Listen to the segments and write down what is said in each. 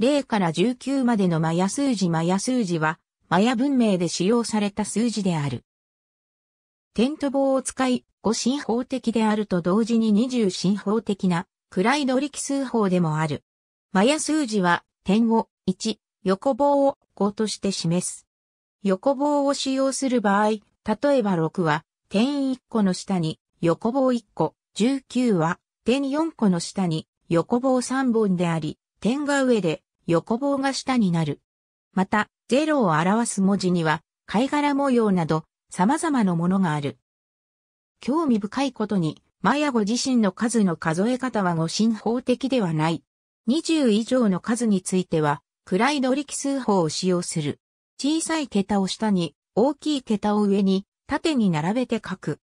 0から19までのマヤ数字マヤ数字は、マヤ文明で使用された数字である。テント棒を使い、5進法的であると同時に20進法的な、暗い。乗ド力数法でもある。マヤ数字は、点を1、横棒を5として示す。横棒を使用する場合、例えば6は、点1個の下に、横棒1個、19は、点4個の下に、横棒3本であり、点が上で、横棒が下になる。また、ゼロを表す文字には、貝殻模様など、様々なものがある。興味深いことに、マヤ語自身の数の数え方はご信法的ではない。20以上の数については、暗いリキ数法を使用する。小さい桁を下に、大きい桁を上に、縦に並べて書く。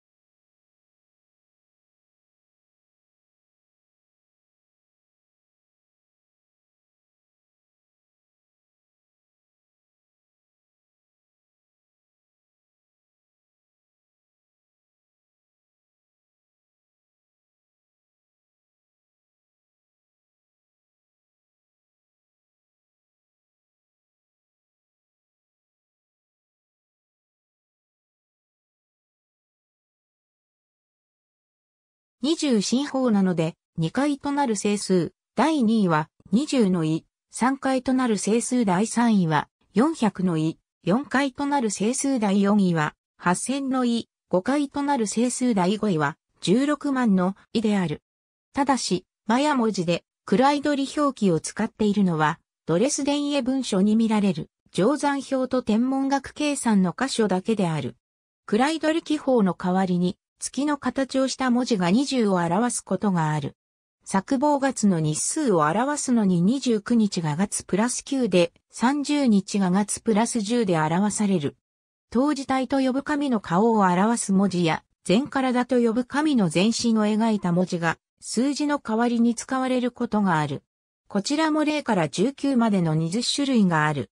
20進法なので、2回となる整数、第2位は20の位、3回となる整数第3位は400の位、4回となる整数第4位は8000の位、5回となる整数第5位は16万の位である。ただし、マヤ文字で位取り表記を使っているのは、ドレスデンエ文書に見られる、乗算表と天文学計算の箇所だけである。位取り記法の代わりに、月の形をした文字が20を表すことがある。作望月の日数を表すのに29日が月プラス9で、30日が月プラス10で表される。当時体と呼ぶ神の顔を表す文字や、全体と呼ぶ神の全身を描いた文字が、数字の代わりに使われることがある。こちらも0から19までの20種類がある。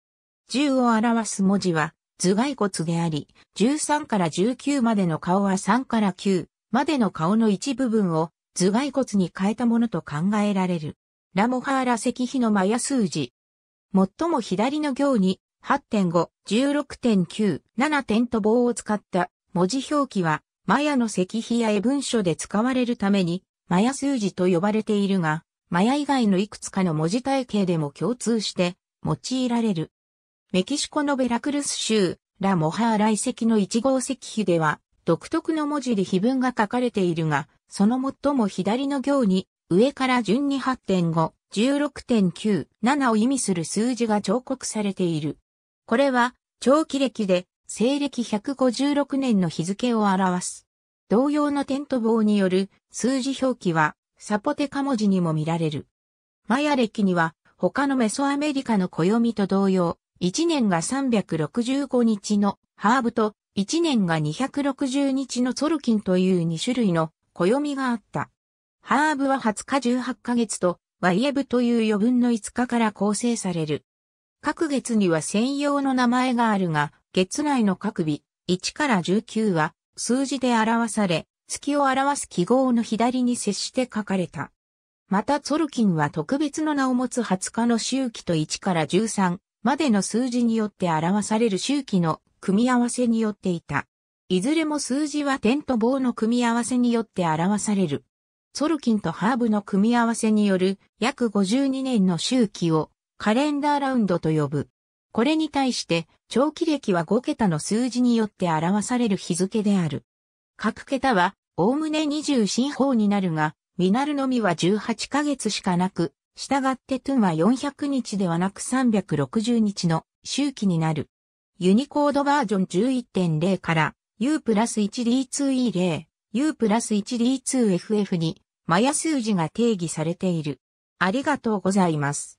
10を表す文字は、頭蓋骨であり、13から19までの顔は3から9までの顔の一部分を頭蓋骨に変えたものと考えられる。ラモハーラ石碑のマヤ数字。最も左の行に8.5、16.9、7点と棒を使った文字表記は、マヤの石碑や絵文書で使われるために、マヤ数字と呼ばれているが、マヤ以外のいくつかの文字体系でも共通して用いられる。メキシコのベラクルス州、ラ・モハーラ遺跡の1号石碑では、独特の文字で碑文が書かれているが、その最も左の行に、上から順に8.5、16.9、7を意味する数字が彫刻されている。これは、長期歴で、西暦156年の日付を表す。同様のテント棒による数字表記は、サポテカ文字にも見られる。マヤ歴には、他のメソアメリカの暦と同様、1年が365日のハーブと、1年が260日のソルキンという2種類の暦があった。ハーブは20日18ヶ月と、ワイエブという余分の5日から構成される。各月には専用の名前があるが、月内の各日、1から19は数字で表され、月を表す記号の左に接して書かれた。また、ソルキンは特別の名を持つ20日の周期と1から13、までの数字によって表される周期の組み合わせによっていた。いずれも数字は点と棒の組み合わせによって表される。ソルキンとハーブの組み合わせによる約52年の周期をカレンダーラウンドと呼ぶ。これに対して長期歴は5桁の数字によって表される日付である。各桁はおおむね20進法になるが、ミナルのみは18ヶ月しかなく、したがってトゥンは400日ではなく360日の周期になる。ユニコードバージョン11.0から U プラス 1D2E0、U プラス 1D2FF にマヤ数字が定義されている。ありがとうございます。